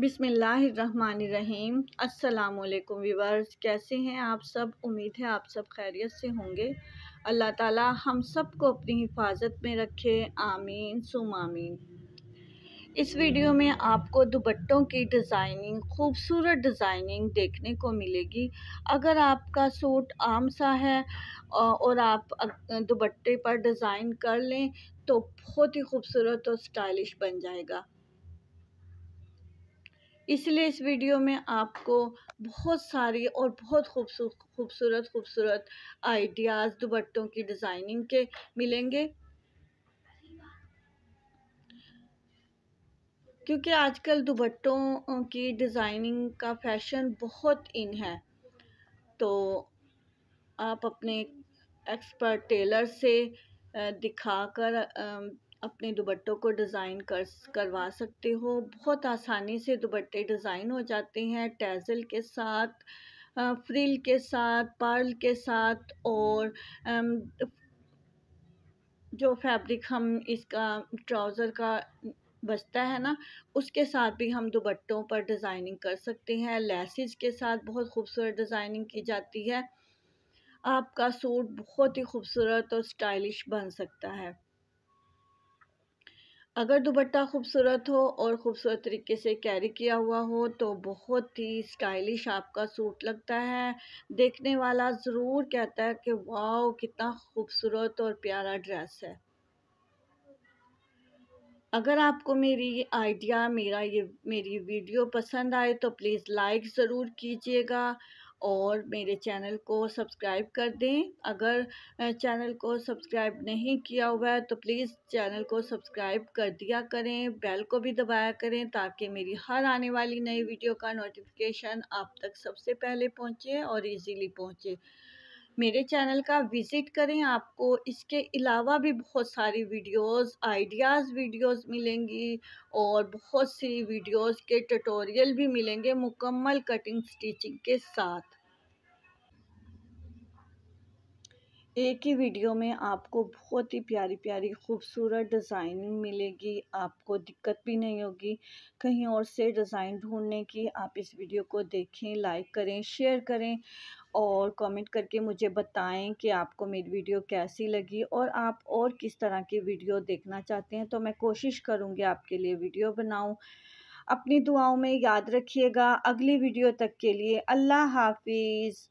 बिसमीम् अल्लाम वीवर्स कैसे हैं आप सब उम्मीद है आप सब खैरियत से होंगे अल्लाह ताला हम सब को अपनी हिफाजत में रखे आमीन सुम आमीन इस वीडियो में आपको दुपट्टों की डिज़ाइनिंग खूबसूरत डिज़ाइनिंग देखने को मिलेगी अगर आपका सूट आम सा है और आप दुपट्टे पर डिज़ाइन कर लें तो बहुत ही खूबसूरत और स्टाइलिश बन जाएगा इसलिए इस वीडियो में आपको बहुत सारी और बहुत खूबसूरत खूबसूरत आइडियाज़ दुपट्टों की डिज़ाइनिंग के मिलेंगे क्योंकि आजकल दुपट्टों की डिज़ाइनिंग का फैशन बहुत इन है तो आप अपने एक्सपर्ट टेलर से दिखाकर अपने दुबट्टों को डिज़ाइन कर करवा सकते हो बहुत आसानी से दुबट्टे डिज़ाइन हो जाते हैं टैजल के साथ फ्रिल के साथ पर्ल के साथ और जो फैब्रिक हम इसका ट्राउज़र का बचता है ना उसके साथ भी हम दुबट्टों पर डिज़ाइनिंग कर सकते हैं लेसिस के साथ बहुत खूबसूरत डिज़ाइनिंग की जाती है आपका सूट बहुत ही खूबसूरत और स्टाइलिश बन सकता है अगर दुपट्टा खूबसूरत हो और ख़ूबसूरत तरीके से कैरी किया हुआ हो तो बहुत ही स्टाइलिश आपका सूट लगता है देखने वाला ज़रूर कहता है कि वाह कितना खूबसूरत और प्यारा ड्रेस है अगर आपको मेरी आइडिया मेरा ये मेरी वीडियो पसंद आए तो प्लीज़ लाइक ज़रूर कीजिएगा और मेरे चैनल को सब्सक्राइब कर दें अगर चैनल को सब्सक्राइब नहीं किया हुआ है तो प्लीज़ चैनल को सब्सक्राइब कर दिया करें बेल को भी दबाया करें ताकि मेरी हर आने वाली नई वीडियो का नोटिफिकेशन आप तक सबसे पहले पहुंचे और इजीली पहुंचे मेरे चैनल का विज़िट करें आपको इसके अलावा भी बहुत सारी वीडियोस आइडियाज़ वीडियोस मिलेंगी और बहुत सी वीडियोस के ट्यूटोरियल भी मिलेंगे मुकम्मल कटिंग स्टिचिंग के साथ एक ही वीडियो में आपको बहुत ही प्यारी प्यारी खूबसूरत डिज़ाइनिंग मिलेगी आपको दिक्कत भी नहीं होगी कहीं और से डिज़ाइन ढूंढने की आप इस वीडियो को देखें लाइक करें शेयर करें और कमेंट करके मुझे बताएं कि आपको मेरी वीडियो कैसी लगी और आप और किस तरह की वीडियो देखना चाहते हैं तो मैं कोशिश करूँगी आपके लिए वीडियो बनाऊँ अपनी दुआओं में याद रखिएगा अगली वीडियो तक के लिए अल्लाह हाफिज़